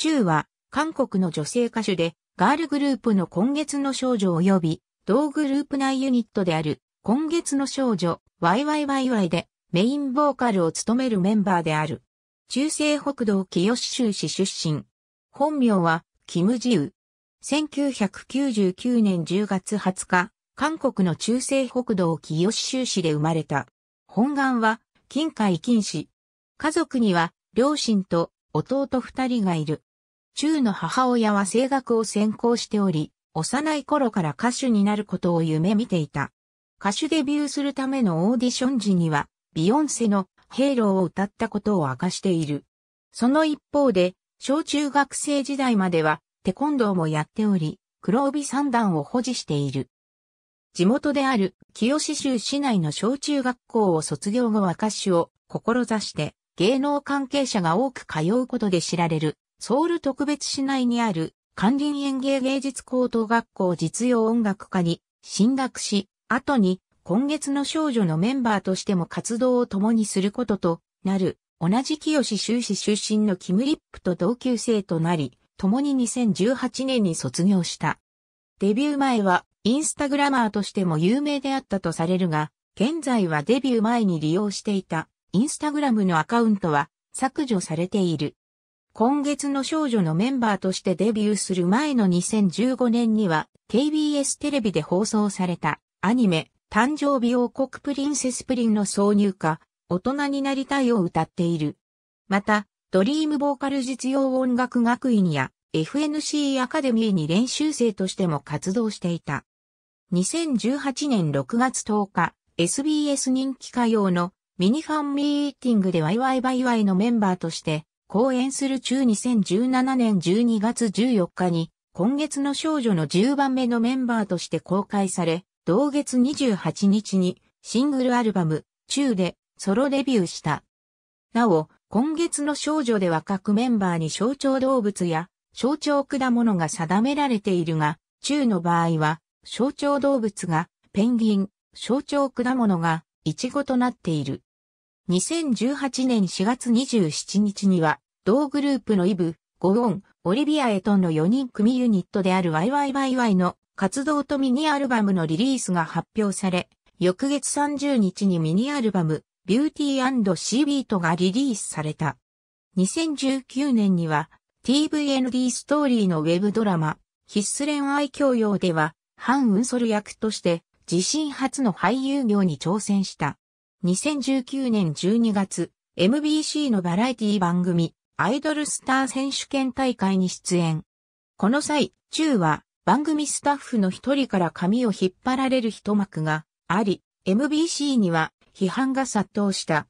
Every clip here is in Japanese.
チューは、韓国の女性歌手で、ガールグループの今月の少女及び、同グループ内ユニットである、今月の少女、YYYY で、メインボーカルを務めるメンバーである。中世北道清州市出身。本名は、キムジウ。1999年10月20日、韓国の中世北道清州市で生まれた。本願は、近海近市。家族には、両親と弟二人がいる。中の母親は声楽を専攻しており、幼い頃から歌手になることを夢見ていた。歌手デビューするためのオーディション時には、ビヨンセのヘイローを歌ったことを明かしている。その一方で、小中学生時代までは、テコンドーもやっており、黒帯三段を保持している。地元である清志州市内の小中学校を卒業後は歌手を志して芸能関係者が多く通うことで知られるソウル特別市内にある管理園芸芸術高等学校実用音楽科に進学し、後に今月の少女のメンバーとしても活動を共にすることとなる、同じ清志修士出身のキムリップと同級生となり、共に2018年に卒業した。デビュー前はインスタグラマーとしても有名であったとされるが、現在はデビュー前に利用していたインスタグラムのアカウントは削除されている。今月の少女のメンバーとしてデビューする前の2015年には KBS テレビで放送されたアニメ誕生日王国プリンセスプリンの挿入歌大人になりたいを歌っている。また、ドリームボーカル実用音楽学院や FNC アカデミーに練習生としても活動していた。2018年6月10日、SBS 人気歌謡のミニファンミーティングでワイワイバイワイのメンバーとして公演する中2017年12月14日に、今月の少女の10番目のメンバーとして公開され、同月28日にシングルアルバム、中でソロデビューした。なお、今月の少女では各メンバーに象徴動物や象徴果物が定められているが、中の場合は象徴動物がペンギン、象徴果物がイチゴとなっている。2018年4月27日には、同グループのイブ、ゴーン、オリビア・エトンの4人組ユニットである YYYY の活動とミニアルバムのリリースが発表され、翌月30日にミニアルバム、ビューティーシービートがリリースされた。2019年には、TVND ストーリーのウェブドラマ、必須恋愛教養では、ハン・ウンソル役として、自身初の俳優業に挑戦した。2019年12月、MBC のバラエティ番組、アイドルスター選手権大会に出演。この際、中は番組スタッフの一人から髪を引っ張られる一幕があり、MBC には批判が殺到した。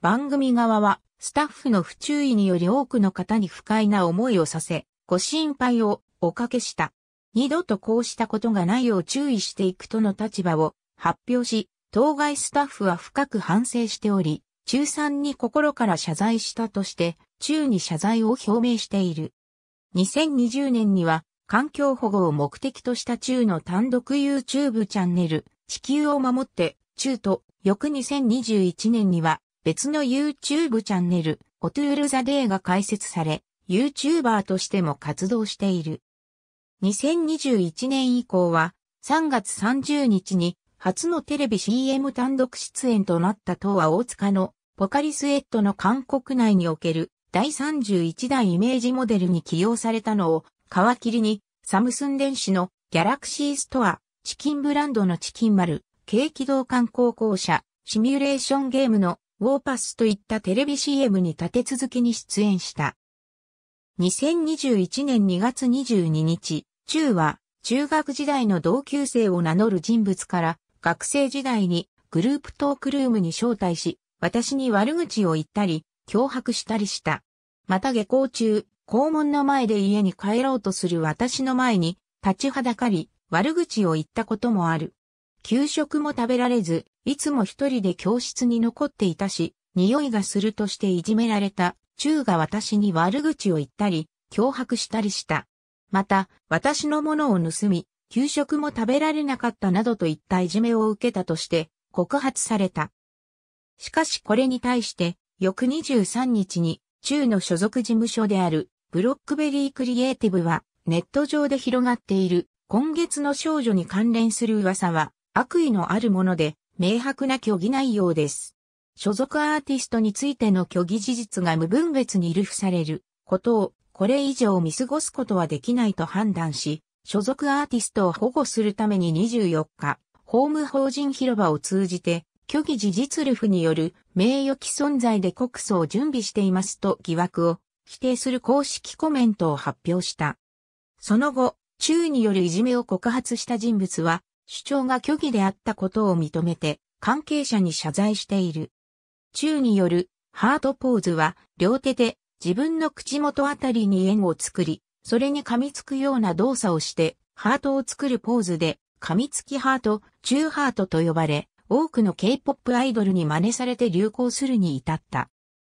番組側はスタッフの不注意により多くの方に不快な思いをさせ、ご心配をおかけした。二度とこうしたことがないよう注意していくとの立場を発表し、当該スタッフは深く反省しており、中3に心から謝罪したとして、中に謝罪を表明している。2020年には、環境保護を目的とした中の単独 YouTube チャンネル、地球を守って、中と、翌2021年には、別の YouTube チャンネル、オトゥールザデーが開設され、YouTuber としても活動している。2021年以降は、3月30日に初のテレビ CM 単独出演となった東亜大塚のポカリスエットの韓国内における第31代イメージモデルに起用されたのを皮切りにサムスン電子のギャラクシーストア、チキンブランドのチキン丸、軽機動艦光校舎。シミュレーションゲームのウォーパスといったテレビ CM に立て続けに出演した。2021年2月22日、中は中学時代の同級生を名乗る人物から学生時代にグループトークルームに招待し、私に悪口を言ったり、脅迫したりした。また下校中、校門の前で家に帰ろうとする私の前に、立ちはだかり、悪口を言ったこともある。給食も食べられず、いつも一人で教室に残っていたし、匂いがするとしていじめられた、中が私に悪口を言ったり、脅迫したりした。また、私のものを盗み、給食も食べられなかったなどといったいじめを受けたとして告発された。しかしこれに対して翌23日に中の所属事務所であるブロックベリークリエイティブはネット上で広がっている今月の少女に関連する噂は悪意のあるもので明白な虚偽内容です。所属アーティストについての虚偽事実が無分別に流布されることをこれ以上見過ごすことはできないと判断し、所属アーティストを保護するために24日、ホーム法人広場を通じて、虚偽事実ルフによる名誉毀損罪で告訴を準備していますと疑惑を否定する公式コメントを発表した。その後、中によるいじめを告発した人物は、主張が虚偽であったことを認めて、関係者に謝罪している。中によるハートポーズは、両手で自分の口元あたりに円を作り、それに噛みつくような動作をして、ハートを作るポーズで、噛みつきハート、チューハートと呼ばれ、多くの K-POP アイドルに真似されて流行するに至った。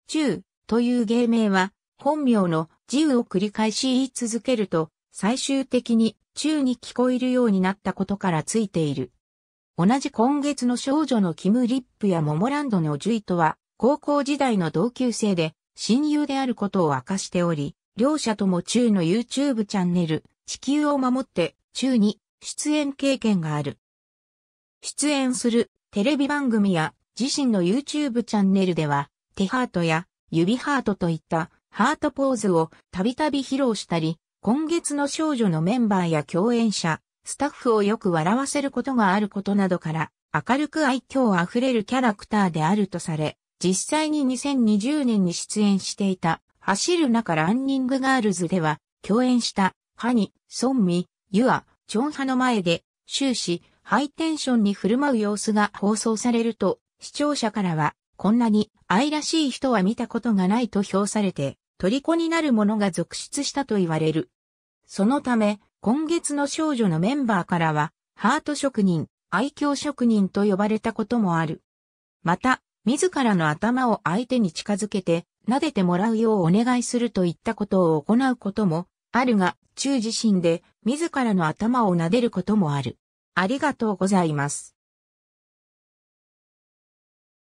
チューという芸名は、本名のジウを繰り返し言い続けると、最終的に宙に聞こえるようになったことからついている。同じ今月の少女のキム・リップやモモランドのジュイとは、高校時代の同級生で親友であることを明かしており、両者とも中の YouTube チャンネル、地球を守って中に出演経験がある。出演するテレビ番組や自身の YouTube チャンネルでは、手ハートや指ハートといったハートポーズをたびたび披露したり、今月の少女のメンバーや共演者、スタッフをよく笑わせることがあることなどから、明るく愛嬌あふれるキャラクターであるとされ、実際に2020年に出演していた走る中ランニングガールズでは、共演した、ハニ、ソンミ、ユア、チョンハの前で、終始、ハイテンションに振る舞う様子が放送されると、視聴者からは、こんなに愛らしい人は見たことがないと評されて、虜になる者が続出したと言われる。そのため、今月の少女のメンバーからは、ハート職人、愛嬌職人と呼ばれたこともある。また、自らの頭を相手に近づけて、撫でてもらうようお願いするといったことを行うこともあるが、中自身で自らの頭を撫でることもある。ありがとうございます。